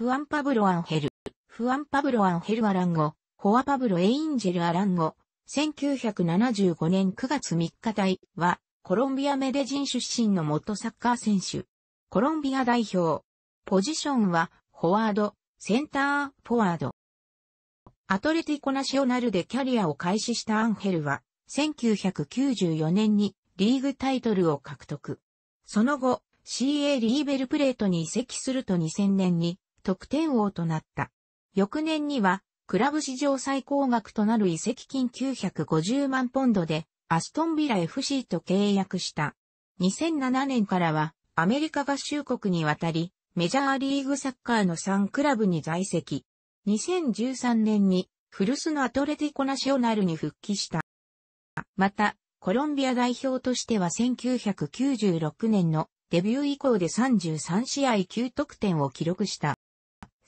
フアン・パブロ・アンヘル。フアン・パブロ・アンヘル・アランゴ。ホア・パブロ・エインジェル・アランゴ。1975年9月3日隊は、コロンビアメデジン出身の元サッカー選手。コロンビア代表。ポジションは、フォワード、センター、フォワード。アトレティコナショナルでキャリアを開始したアンヘルは、1994年にリーグタイトルを獲得。その後、CA リーベルプレートに移籍すると2000年に得点王となった。翌年には、クラブ史上最高額となる移籍金950万ポンドで、アストンビラ FC と契約した。2007年からは、アメリカ合衆国に渡り、メジャーリーグサッカーの3クラブに在籍。2013年に、古巣のアトレティコナショナルに復帰した。また、コロンビア代表としては1996年のデビュー以降で33試合9得点を記録した。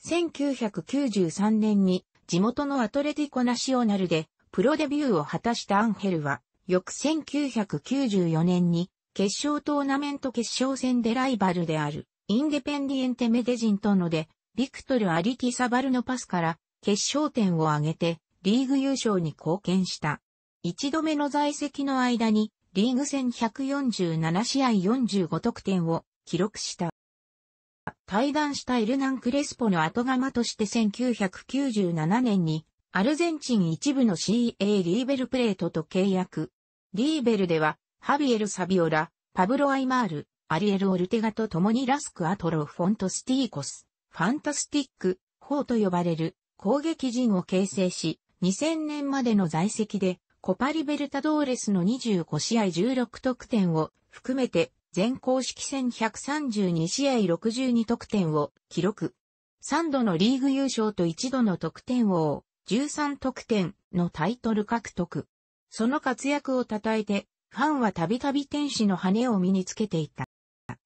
1993年に地元のアトレティコナシオナルでプロデビューを果たしたアンヘルは、翌1994年に決勝トーナメント決勝戦でライバルであるインデペンディエンテメデジンとので、ビクトル・アリティサバルのパスから決勝点を挙げてリーグ優勝に貢献した。一度目の在籍の間にリーグ戦147試合45得点を記録した。対談したエルナン・クレスポの後釜として1997年に、アルゼンチン一部の CA リーベルプレートと契約。リーベルでは、ハビエル・サビオラ、パブロ・アイマール、アリエル・オルテガと共にラスク・アトロ・フォントスティーコス、ファンタスティック、ーと呼ばれる攻撃陣を形成し、2000年までの在籍で、コパリベルタドーレスの25試合16得点を含めて全公式戦132試合62得点を記録。3度のリーグ優勝と1度の得点王、13得点のタイトル獲得。その活躍を称えて、ファンはたびたび天使の羽を身につけていた。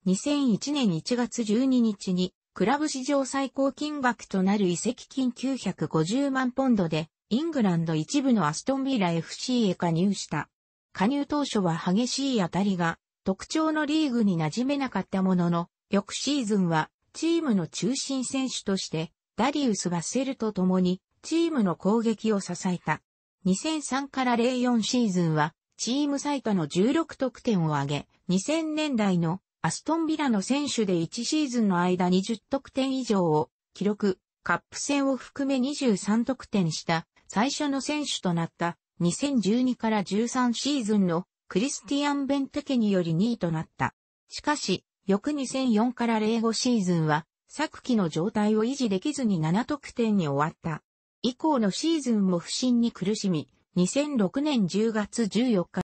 2001年1月12日に、クラブ史上最高金額となる移籍金950万ポンドで、イングランド一部のアストンビラ FC へ加入した。加入当初は激しい当たりが特徴のリーグに馴染めなかったものの、翌シーズンはチームの中心選手として、ダリウス・バッセルと共にチームの攻撃を支えた。2003から04シーズンは、チーム最多の16得点を挙げ、2000年代のアストンビラの選手で1シーズンの間20得点以上を記録、カップ戦を含め23得点した最初の選手となった2012から13シーズンのクリスティアン・ベンテケにより2位となった。しかし、翌2004から05シーズンは、昨季の状態を維持できずに7得点に終わった。以降のシーズンも不振に苦しみ、2006年10月14日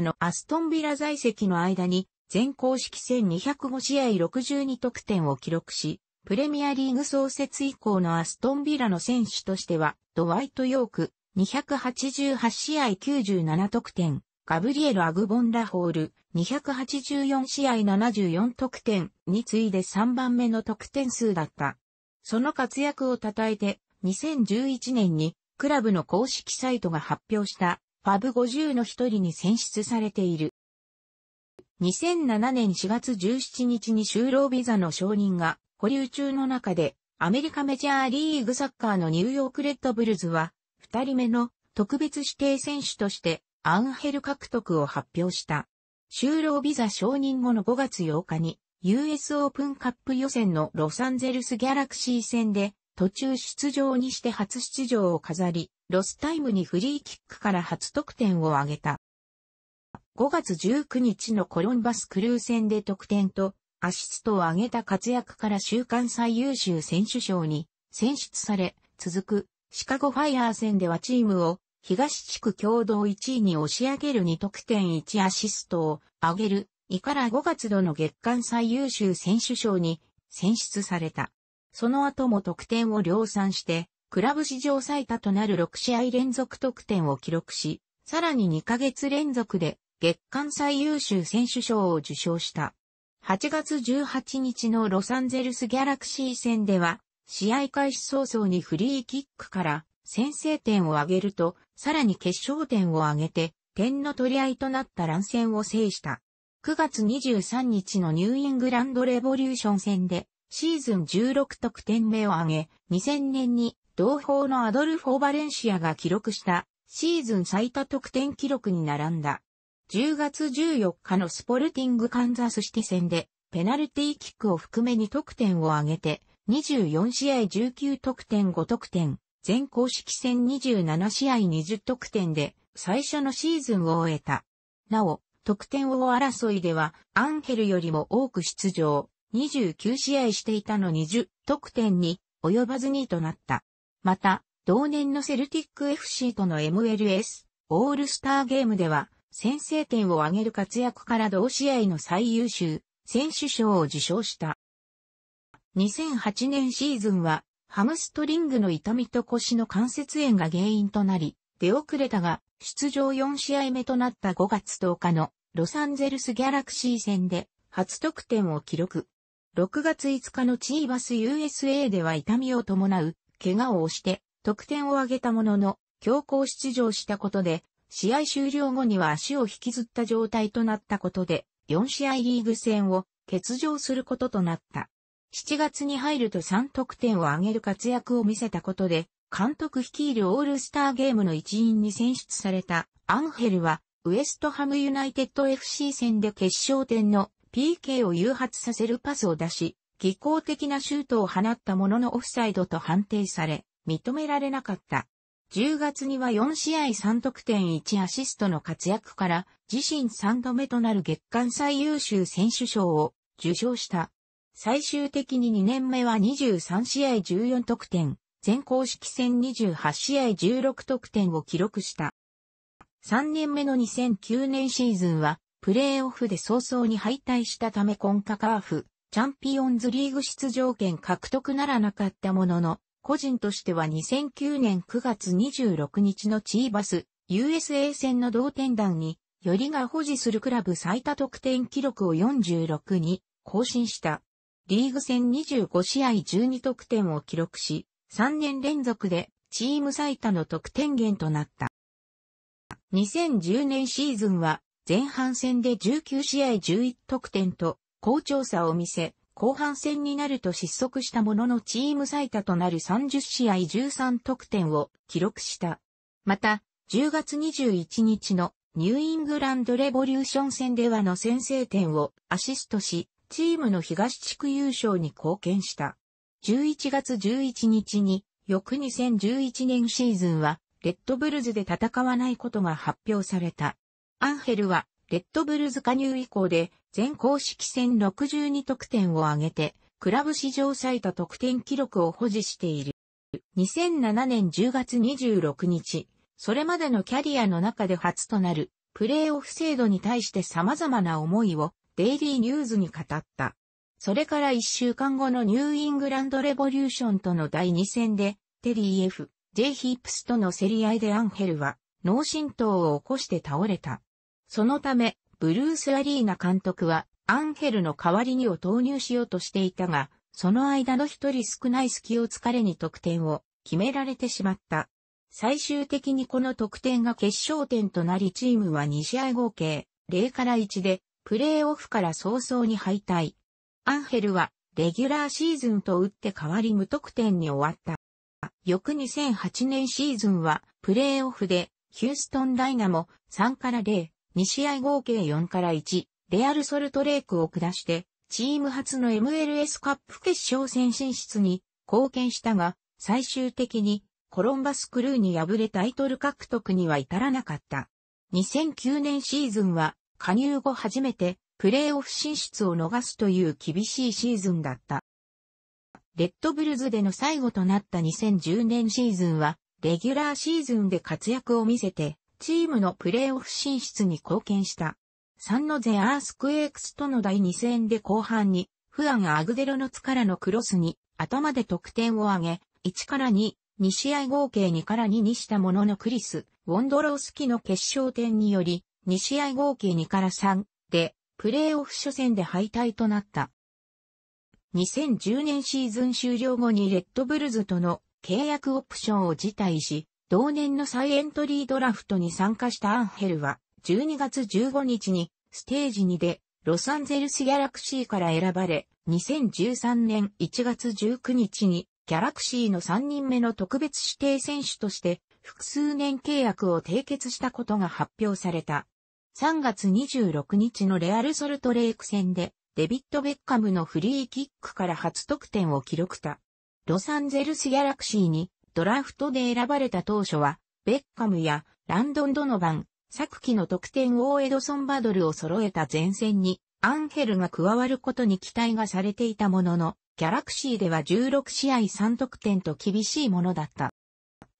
のアストンビラ在籍の間に、全公式戦205試合62得点を記録し、プレミアリーグ創設以降のアストンビラの選手としては、ドワイト・ヨーク、288試合97得点、ガブリエル・アグボンラホール、284試合74得点に次いで3番目の得点数だった。その活躍を称えて、2011年にクラブの公式サイトが発表したファブ50の一人に選出されている。2007年4月17日に就労ビザの承認が保留中の中で、アメリカメジャーリーグサッカーのニューヨークレッドブルズは、二人目の特別指定選手としてアンヘル獲得を発表した。就労ビザ承認後の5月8日に、US オープンカップ予選のロサンゼルスギャラクシー戦で、途中出場にして初出場を飾り、ロスタイムにフリーキックから初得点を挙げた。5月19日のコロンバスクルー戦で得点とアシストを挙げた活躍から週間最優秀選手賞に選出され、続くシカゴファイアー戦ではチームを東地区共同1位に押し上げる2得点1アシストを上げる、以から5月度の月間最優秀選手賞に選出された。その後も得点を量産して、クラブ史上最多となる6試合連続得点を記録し、さらに2ヶ月連続で月間最優秀選手賞を受賞した。8月18日のロサンゼルスギャラクシー戦では、試合開始早々にフリーキックから先制点を挙げると、さらに決勝点を挙げて、点の取り合いとなった乱戦を制した。9月23日のニューイングランドレボリューション戦で、シーズン16得点目を挙げ、2000年に同胞のアドルフォー・バレンシアが記録したシーズン最多得点記録に並んだ。10月14日のスポルティングカンザスシティ戦で、ペナルティーキックを含め2得点を挙げて、24試合19得点5得点、全公式戦27試合20得点で最初のシーズンを終えた。なお、得点王争いではアンヘルよりも多く出場、29試合していたの20得点に及ばず2位となった。また、同年のセルティック FC との MLS オールスターゲームでは先制点を挙げる活躍から同試合の最優秀選手賞を受賞した。2008年シーズンはハムストリングの痛みと腰の関節炎が原因となり、出遅れたが、出場4試合目となった5月10日のロサンゼルスギャラクシー戦で初得点を記録。6月5日のチーバス USA では痛みを伴う怪我をして得点を挙げたものの強行出場したことで試合終了後には足を引きずった状態となったことで4試合リーグ戦を欠場することとなった。7月に入ると3得点を挙げる活躍を見せたことで、監督率いるオールスターゲームの一員に選出されたアンヘルは、ウエストハムユナイテッド FC 戦で決勝点の PK を誘発させるパスを出し、技巧的なシュートを放ったもののオフサイドと判定され、認められなかった。10月には4試合3得点1アシストの活躍から、自身3度目となる月間最優秀選手賞を受賞した。最終的に2年目は23試合14得点、全公式戦28試合16得点を記録した。3年目の2009年シーズンは、プレーオフで早々に敗退したためコンカカーフ、チャンピオンズリーグ出場権獲得ならなかったものの、個人としては2009年9月26日のチーバス、USA 戦の同点弾に、よりが保持するクラブ最多得点記録を46に更新した。リーグ戦25試合12得点を記録し、3年連続でチーム最多の得点源となった。2010年シーズンは前半戦で19試合11得点と好調さを見せ、後半戦になると失速したもののチーム最多となる30試合13得点を記録した。また、10月21日のニューイングランドレボリューション戦ではの先制点をアシストし、チームの東地区優勝に貢献した。11月11日に、翌2011年シーズンは、レッドブルズで戦わないことが発表された。アンヘルは、レッドブルズ加入以降で、全公式戦62得点を挙げて、クラブ史上最多得点記録を保持している。2007年10月26日、それまでのキャリアの中で初となる、プレーオフ制度に対して様々な思いをデイリーニューズに語った。それから一週間後のニューイングランドレボリューションとの第二戦で、テリー F、J ヒープスとの競り合いでアンヘルは、脳震盪を起こして倒れた。そのため、ブルース・アリーナ監督は、アンヘルの代わりにを投入しようとしていたが、その間の一人少ない隙を疲れに得点を決められてしまった。最終的にこの得点が決勝点となりチームは2試合合計0から1でプレーオフから早々に敗退。アンヘルは、レギュラーシーズンと打って変わり無得点に終わった。翌2008年シーズンは、プレーオフで、ヒューストンダイナも3から0、2試合合計4から1、レアルソルトレイクを下して、チーム初の MLS カップ決勝戦進出に貢献したが、最終的にコロンバスクルーに敗れタイトル獲得には至らなかった。2009年シーズンは加入後初めてプレーオフ進出を逃すという厳しいシーズンだった。レッドブルズでの最後となった2010年シーズンは、レギュラーシーズンで活躍を見せて、チームのプレーオフ進出に貢献した。サンノゼアースクエークスとの第2戦で後半に、フアン・アグデロの力からのクロスに頭で得点を挙げ、1から2、2試合合計2から2にしたもののクリス、ウォンドロースキの決勝点により、2試合合計2から3で、プレーオフ初戦で敗退となった。2010年シーズン終了後にレッドブルズとの契約オプションを辞退し、同年のサイエントリードラフトに参加したアンヘルは、12月15日にステージ2でロサンゼルスギャラクシーから選ばれ、2013年1月19日にギャラクシーの3人目の特別指定選手として複数年契約を締結したことが発表された。3月26日のレアルソルトレイク戦で、デビッド・ベッカムのフリーキックから初得点を記録た。ロサンゼルス・ギャラクシーにドラフトで選ばれた当初は、ベッカムやランドン・ドノバン、昨季の得点王エドソン・バドルを揃えた前線に、アンヘルが加わることに期待がされていたものの、ギャラクシーでは16試合3得点と厳しいものだった。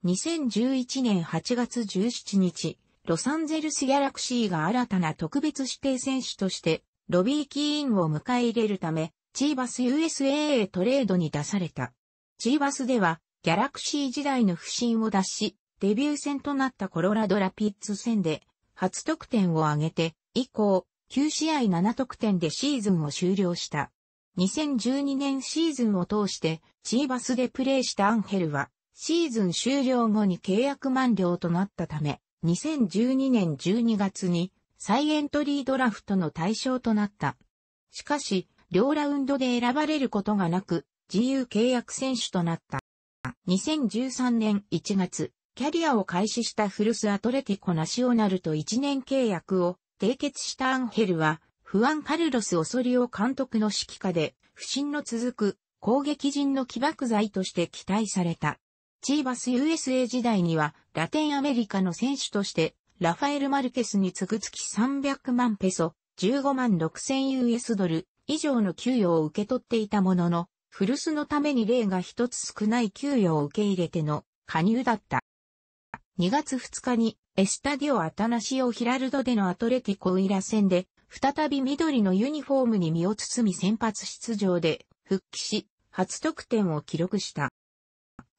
2011年8月17日、ロサンゼルスギャラクシーが新たな特別指定選手として、ロビー・キーンを迎え入れるため、チーバス USA a トレードに出された。チーバスでは、ギャラクシー時代の不振を脱し、デビュー戦となったコロラドラピッツ戦で、初得点を挙げて、以降、9試合7得点でシーズンを終了した。2012年シーズンを通して、チーバスでプレーしたアンヘルは、シーズン終了後に契約満了となったため、2012年12月に再エントリードラフトの対象となった。しかし、両ラウンドで選ばれることがなく、自由契約選手となった。2013年1月、キャリアを開始したフルスアトレティコナシオナルと1年契約を締結したアンヘルは、不安カルロス・オソリオ監督の指揮下で、不審の続く攻撃陣の起爆剤として期待された。チーバス USA 時代には、ラテンアメリカの選手として、ラファエル・マルケスに次ぐ月300万ペソ、15万 6000US ドル以上の給与を受け取っていたものの、古巣のために例が一つ少ない給与を受け入れての加入だった。2月2日にエスタディオ・アタナシオ・ヒラルドでのアトレティコ・ウイラ戦で、再び緑のユニフォームに身を包み先発出場で復帰し、初得点を記録した。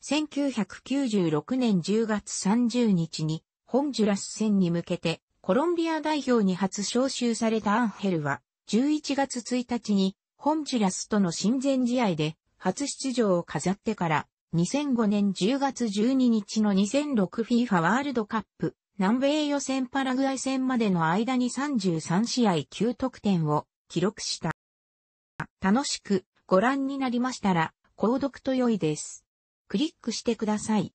1996年10月30日に、ホンジュラス戦に向けて、コロンビア代表に初招集されたアンヘルは、11月1日に、ホンジュラスとの親善試合で、初出場を飾ってから、2005年10月12日の 2006FIFA ワールドカップ、南米予選パラグアイ戦までの間に33試合9得点を記録した。楽しくご覧になりましたら、購読と良いです。クリックしてください。